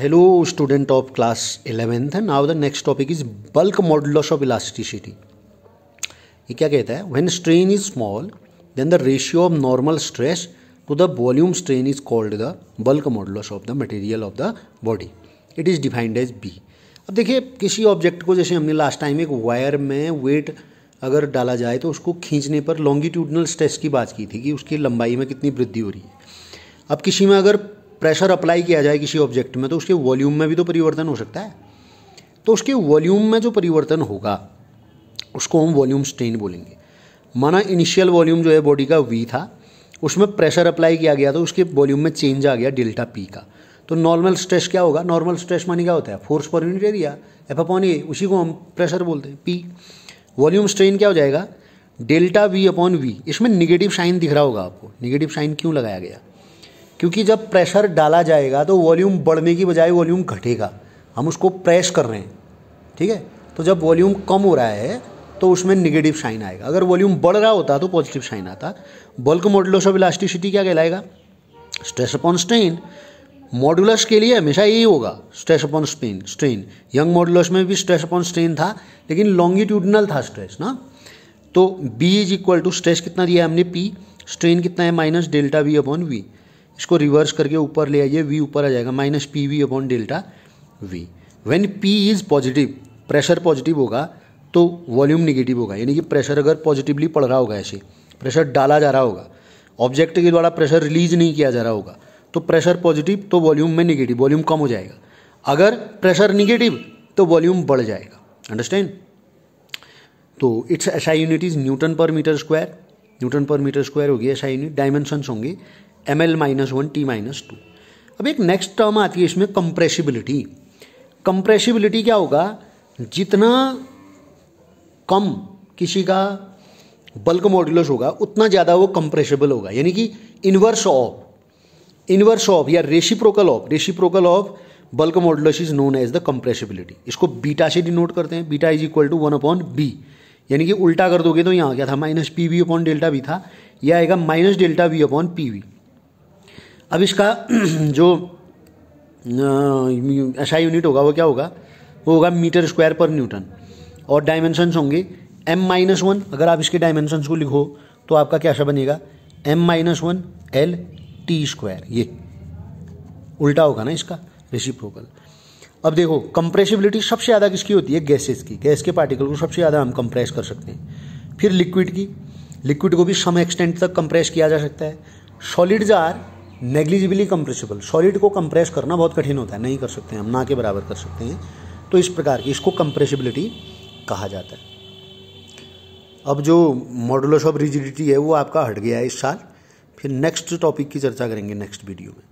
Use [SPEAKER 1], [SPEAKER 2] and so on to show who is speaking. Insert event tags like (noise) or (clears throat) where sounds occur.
[SPEAKER 1] hello student of class eleventh है now the next topic is bulk model of elasticity ये क्या कहता है when strain is small then the ratio of normal stress to the volume strain is called the bulk model of the material of the body it is defined as B अब देखिए किसी object को जैसे हमने last time एक wire में weight अगर डाला जाए तो उसको खींचने पर लॉन्गिट्यूडनल स्ट्रेस की बात की थी कि उसकी लंबाई में कितनी वृद्धि हो रही है अब किसी में अगर प्रेशर अप्लाई किया जाए किसी ऑब्जेक्ट में तो उसके वॉल्यूम में भी तो परिवर्तन हो सकता है तो उसके वॉल्यूम में जो परिवर्तन होगा उसको हम वॉल्यूम स्ट्रेन बोलेंगे माना इनिशियल वॉल्यूम जो है बॉडी का वी था उसमें प्रेशर अप्लाई किया गया तो उसके वॉल्यूम में चेंज आ गया डेल्टा पी का तो नॉर्मल स्ट्रेस क्या होगा नॉर्मल स्ट्रेस मानी क्या होता है force per unit area F upon A उसी को हम प्रेशर बोलते हैं पी वॉल्यूम स्ट्रेन क्या हो जाएगा डेल्टा वी अपॉन वी इसमें निगेटिव साइन दिख रहा होगा आपको निगेटिव साइन क्यों लगाया गया क्योंकि जब प्रेशर डाला जाएगा तो वॉल्यूम बढ़ने की बजाय वॉल्यूम घटेगा हम उसको प्रेस कर रहे हैं ठीक है तो जब वॉल्यूम कम हो रहा है तो उसमें निगेटिव साइन आएगा अगर वॉल्यूम बढ़ रहा होता तो पॉजिटिव साइन आता बल्क मॉडुलस ऑफ इलास्टिसिटी क्या कहलाएगा स्ट्रेस अपॉन स्ट्रेन मॉडुलस के लिए हमेशा यही होगा stress upon strain strain Young modulus में भी स्ट्रेस अपॉन स्ट्रेन था लेकिन लॉन्गिट्यूडनल था स्ट्रेस ना तो B is equal to stress कितना दिया हमने पी स्ट्रेन कितना है minus delta V upon V इसको रिवर्स करके ऊपर ले आइए वी ऊपर आ जाएगा minus P V upon delta V when P is positive pressure positive होगा तो वॉल्यूम निगेटिव होगा यानी कि प्रेशर अगर पॉजिटिवली पड़ रहा होगा ऐसे प्रेशर डाला जा रहा होगा ऑब्जेक्ट के द्वारा प्रेशर रिलीज नहीं किया जा रहा होगा तो प्रेशर पॉजिटिव तो वॉल्यूम में निगेटिव वॉल्यूम कम हो जाएगा अगर प्रेशर निगेटिव तो वॉल्यूम बढ़ जाएगा अंडरस्टैंड तो it's S I unit is newton per metre square newton per metre square होगी एस आई यूनिट डायमेंशंस होंगे M L minus one T minus two अब एक नेक्स्ट टर्म आती है इसमें कंप्रेसिबिलिटी कंप्रेसिबिलिटी क्या होगा जितना कम किसी का बल्क मॉड्यूलस होगा उतना ज़्यादा वो कंप्रेसिबल होगा यानी कि इनवर्स ऑफ इनवर्स ऑफ या reciprocal of reciprocal of bulk modulus is known as the compressibility इसको बीटा से डिनोट करते हैं beta is equal to one upon B यानी कि उल्टा कर दोगे तो यहाँ क्या था minus P V upon delta V था यह आएगा minus delta V upon P V अब इसका (clears throat) जो ऐसा यूनिट होगा वो क्या होगा वो होगा मीटर स्क्वायर पर न्यूटन और डायमेंशंस होंगे एम माइनस वन अगर आप इसके डायमेंशंस को लिखो तो आपका कैसा बनेगा M minus one L T square ये उल्टा होगा ना इसका रेसिप्रोकल अब देखो कंप्रेसिबिलिटी सबसे ज़्यादा किसकी होती है गैसेस की गैस के पार्टिकल को सबसे ज़्यादा हम कंप्रेस कर सकते हैं फिर लिक्विड की लिक्विड को भी सम एक्सटेंट तक कंप्रेस किया जा सकता है सॉलिड जार नेग्लिजिबली कंप्रेसिबल सॉलिड को कंप्रेस करना बहुत कठिन होता है नहीं कर सकते हैं हम ना के बराबर कर सकते हैं तो इस प्रकार की इसको कंप्रेसिबिलिटी कहा जाता है अब जो मॉडुलस ऑफ रिजिडिटी है वो आपका हट गया है इस साल फिर नेक्स्ट टॉपिक की चर्चा करेंगे नेक्स्ट वीडियो में